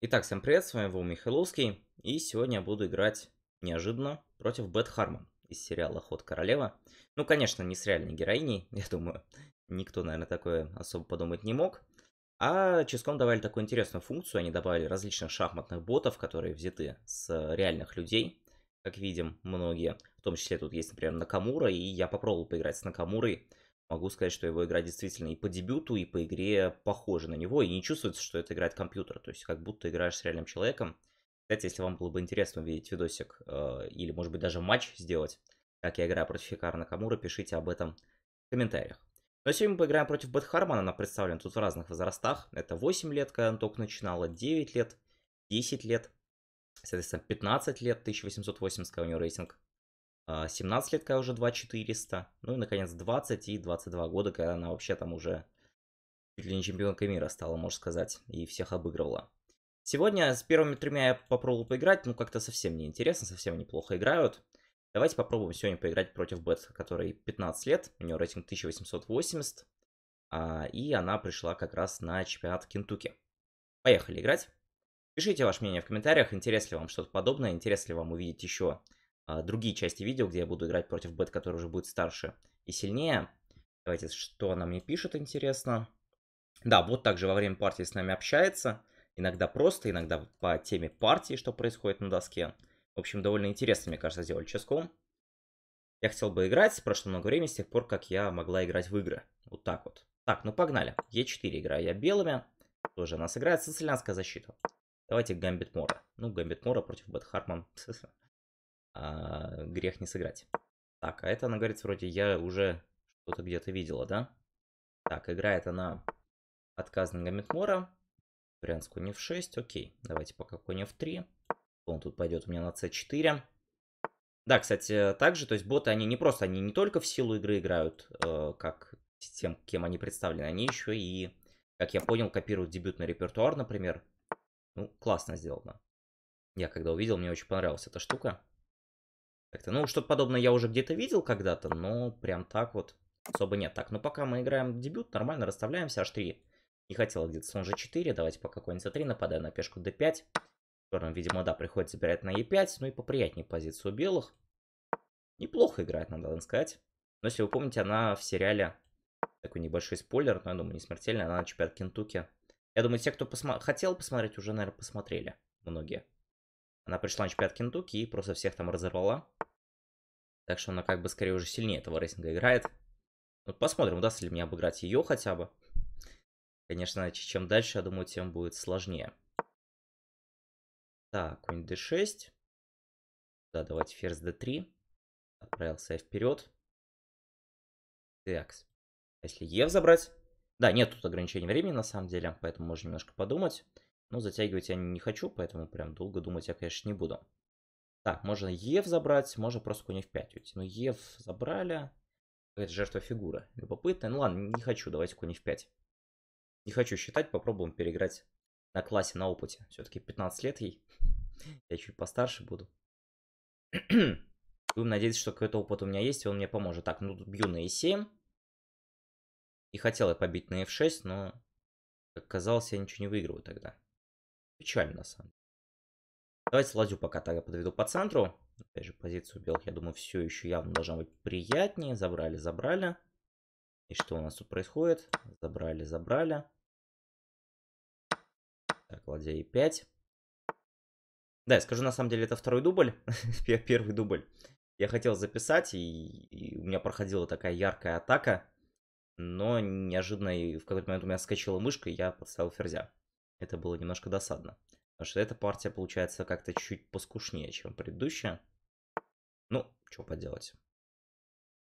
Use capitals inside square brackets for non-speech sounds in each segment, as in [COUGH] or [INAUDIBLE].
Итак, всем привет, с вами был Михайловский, и сегодня я буду играть неожиданно против Бет Хармон из сериала «Ход королева». Ну, конечно, не с реальной героиней, [LAUGHS] я думаю, никто, наверное, такое особо подумать не мог. А Ческом добавили такую интересную функцию, они добавили различных шахматных ботов, которые взяты с реальных людей, как видим, многие. В том числе тут есть, например, Накамура, и я попробовал поиграть с Накамурой, могу сказать, что его игра действительно и по дебюту, и по игре похожа на него, и не чувствуется, что это играет компьютер, то есть как будто играешь с реальным человеком. Кстати, если вам было бы интересно увидеть видосик, э, или, может быть, даже матч сделать, как я играю против Хикара Накамура, пишите об этом в комментариях. Но ну, а сегодня мы поиграем против Бэт Хармана, она представлена тут в разных возрастах. Это 8 лет, когда она только начинала, 9 лет, 10 лет, соответственно, 15 лет, 1880, когда у нее рейтинг. 17 а, лет, когда уже 2400. Ну и, наконец, 20 и 22 года, когда она вообще там уже чуть ли не чемпионкой мира стала, можно сказать, и всех обыгрывала. Сегодня с первыми тремя я попробовал поиграть, ну как-то совсем неинтересно, совсем неплохо играют. Давайте попробуем сегодня поиграть против Бет, которой 15 лет, у нее рейтинг 1880, а, и она пришла как раз на чемпионат Кентуки. Поехали играть. Пишите ваше мнение в комментариях, интересно ли вам что-то подобное, интересно ли вам увидеть еще а, другие части видео, где я буду играть против бет, который уже будет старше и сильнее. Давайте, что она мне пишет, интересно. Да, вот также во время партии с нами общается. Иногда просто, иногда по теме партии, что происходит на доске. В общем, довольно интересно, мне кажется, сделать ческом. Я хотел бы играть, прошло много времени с тех пор, как я могла играть в игры. Вот так вот. Так, ну погнали. Е4 играю я белыми. Тоже она сыграет. Сицилианская защита. Давайте Гамбит Мора. Ну, Гамбит Мора против Бэт Харман. [LAUGHS] а, грех не сыграть. Так, а это она говорит, вроде я уже что-то где-то видела, да? Так, играет она от Казнинга Митмора. Вариант с конь f6, окей. Давайте пока конь f3. Он тут пойдет у меня на c4. Да, кстати, также, то есть боты, они не просто, они не только в силу игры играют, э, как с тем, кем они представлены, они еще и, как я понял, копируют дебютный репертуар, например. Ну, классно сделано. Я когда увидел, мне очень понравилась эта штука. Как-то, ну, что-то подобное я уже где-то видел когда-то, но прям так вот особо нет. Так, ну пока мы играем дебют, нормально расставляемся, h3. Не хотела где-то слон g4, давайте по какой-нибудь a3, а нападаю на пешку d5. Черным, видимо, да, приходит забирать на e5, ну и поприятнее позицию белых. Неплохо играет, надо сказать. Но если вы помните, она в сериале, такой небольшой спойлер, но я думаю, не смертельный, она на чемпионат Кентукки. Я думаю, те, кто посмо... хотел посмотреть, уже, наверное, посмотрели многие. Она пришла на чемпионат Кентукки и просто всех там разорвала. Так что она как бы скорее уже сильнее этого рейтинга играет. Вот посмотрим, удастся ли мне обыграть ее хотя бы. Конечно, чем дальше, я думаю, тем будет сложнее. Так, конь d6. Да, давайте ферзь d3. Отправился я вперед. Так, а если e забрать... Да, нет тут ограничений времени на самом деле, поэтому можно немножко подумать. Но затягивать я не хочу, поэтому прям долго думать я, конечно, не буду. Так, можно Ев забрать, можно просто конь в 5 уйти. Но ну, Ев забрали. Это жертва фигура. Любопытная. Ну ладно, не хочу, давайте конь в 5 Не хочу считать, попробуем переиграть на классе, на опыте. Все-таки 15 лет ей. [LAUGHS] Я чуть постарше буду. Будем надеяться, что какой-то опыт у меня есть, и он мне поможет. Так, ну тут бью на e7. И хотел я побить на f6, но, как казалось, я ничего не выигрываю тогда. Печально, на самом деле. Давайте Ладью пока тогда подведу по центру. Опять же, позицию белых, я думаю, все еще явно должна быть приятнее. Забрали, забрали. И что у нас тут происходит? Забрали, забрали. Так, ладья e5. Да, я скажу, на самом деле, это второй дубль. [LAUGHS] Первый дубль я хотел записать, и, и у меня проходила такая яркая атака. Но неожиданно и в какой-то момент у меня скачала мышка, и я подставил ферзя. Это было немножко досадно. Потому что эта партия получается как-то чуть поскушнее, чем предыдущая. Ну, что поделать.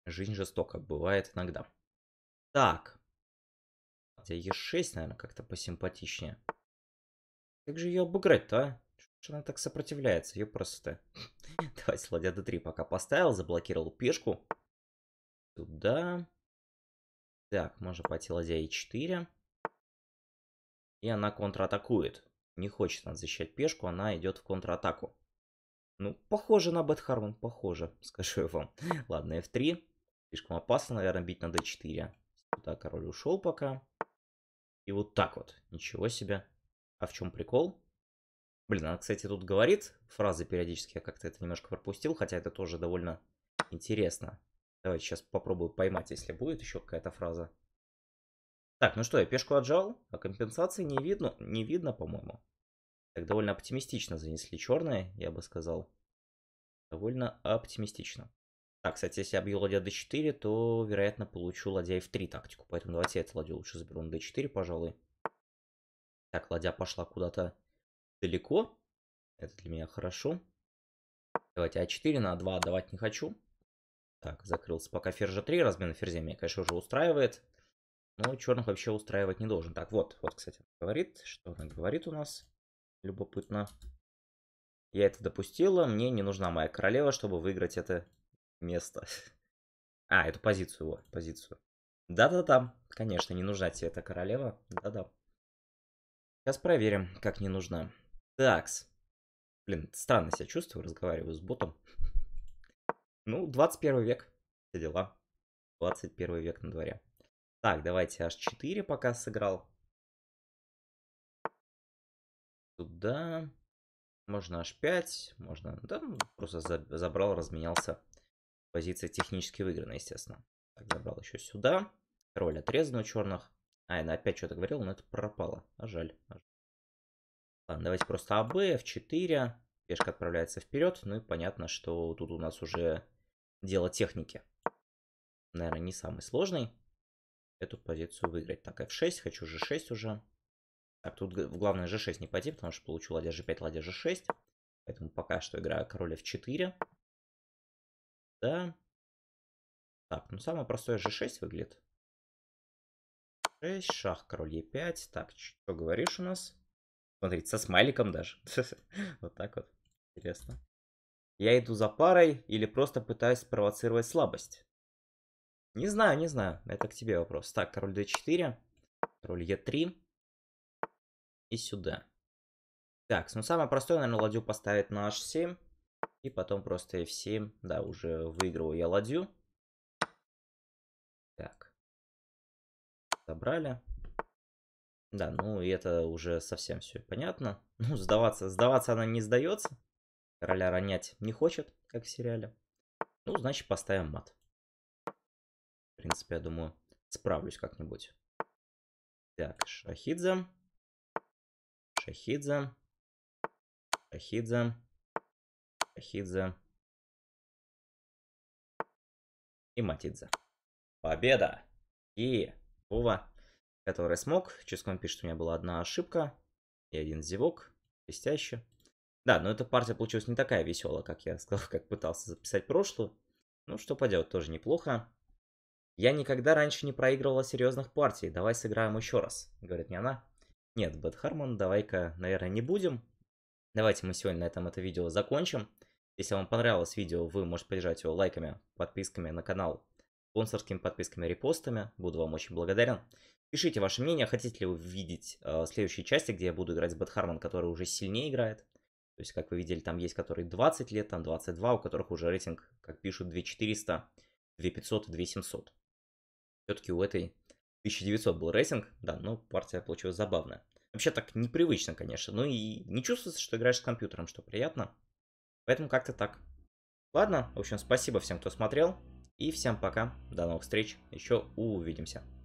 Жизнь жестока, бывает иногда. Так. Хотя Е6, наверное, как-то посимпатичнее. Как же ее обыграть-то, а? Что она так сопротивляется? Ее просто... [LAUGHS] Давайте ладья d3 пока поставил, заблокировал пешку. Туда. Так, можно пойти ладья e4. И она контратакует не хочет она защищать пешку, она идет в контратаку. Ну, похоже на Бэт похоже, [LAUGHS] скажу я вам. Ладно, f3. Слишком опасно, наверное, бить на d4. Сюда король ушел пока. И вот так вот. Ничего себе. А в чем прикол? Блин, она, кстати, тут говорит фразы периодически. Я как-то это немножко пропустил, хотя это тоже довольно интересно. Давайте сейчас попробую поймать, если будет еще какая-то фраза. Так, ну что, я пешку отжал, а компенсации не видно, не видно, по-моему. Так, довольно оптимистично занесли черные, я бы сказал. Довольно оптимистично. Так, кстати, если я бью ладья d4, то, вероятно, получу ладья f3 тактику. Поэтому давайте я эту ладью лучше заберу на d4, пожалуй. Так, ладья пошла куда-то далеко. Это для меня хорошо. Давайте а4 на 2 отдавать не хочу. Так, закрылся пока ферзь g3. Размен ферзя меня, конечно, уже устраивает. Ну, черных вообще устраивать не должен. Так, вот, вот, кстати, говорит, что она говорит у нас. Любопытно. Я это допустила, мне не нужна моя королева, чтобы выиграть это место. [LAUGHS] А, эту позицию, вот, позицию. Да-да-да, конечно, не нужна тебе эта королева. Да-да. Сейчас проверим, как не нужна. Такс. Блин, странно себя чувствую, разговариваю с ботом. [LAUGHS] Ну, 21 век. Все дела. 21 век на дворе. Так, давайте h4 пока сыграл. Туда. Можно h5, можно... Да, ну, просто забрал, разменялся. Позиция технически выиграна, естественно. Так, забрал еще сюда. Роль отрезана у черных. А, я опять что-то говорил, но это пропало. А жаль. А жаль. Ладно, давайте просто АБ, F4. Пешка отправляется вперед. Ну и понятно, что тут у нас уже дело техники. Наверное, не самый сложный эту позицию выиграть. Так, f6, хочу g6 уже. Так, тут в главное g6 не пойти, потому что получу ладья g5, ладья g6. Поэтому пока что играю король f4. Да. Так, ну самое простое g6 выглядит. 6, шах, король e5. Так, что говоришь у нас? Смотрите, со смайликом даже. [LAUGHS] вот так вот. Интересно. Я иду за парой или просто пытаюсь спровоцировать слабость? Не знаю, не знаю. Это к тебе вопрос. Так, король d4. Король e3. И сюда. Так, ну самое простое, наверное, ладью поставить на h7. И потом просто f7. Да, уже выигрываю я ладью. Так. Забрали. Да, ну и это уже совсем все понятно. [LAUGHS] Ну, сдаваться, сдаваться она не сдается. Короля ронять не хочет, как в сериале. Ну, значит, поставим мат. В принципе, я думаю, справлюсь как-нибудь. Так, Шахидзе. Шахидзе. Шахидзе. Шахидзе. И Матидзе. Победа! И Вова, который смог. Ческом пишет, у меня была одна ошибка и один зевок. Блестяще. Да, но эта партия получилась не такая веселая, как я сказал, [LAUGHS] как пытался записать прошлую. Ну, что поделать, тоже неплохо. «Я никогда раньше не проигрывала серьезных партий, давай сыграем еще раз», — говорит мне она. «Нет, Бэт Хармон, давай-ка, наверное, не будем. Давайте мы сегодня на этом это видео закончим. Если вам понравилось видео, вы можете поддержать его лайками, подписками на канал, спонсорскими подписками, репостами. Буду вам очень благодарен. Пишите ваше мнение, хотите ли вы видеть э, следующие части, где я буду играть с Бэт Хармон, который уже сильнее играет. То есть, как вы видели, там есть, которые 20 лет, там 22, у которых уже рейтинг, как пишут, 2400, 2500, 2700. Все-таки у этой 1900 был рейтинг, да, но партия получилась забавная. Вообще так непривычно, конечно, но и не чувствуется, что играешь с компьютером, что приятно. Поэтому как-то так. Ладно, в общем, спасибо всем, кто смотрел. И всем пока, до новых встреч, еще увидимся.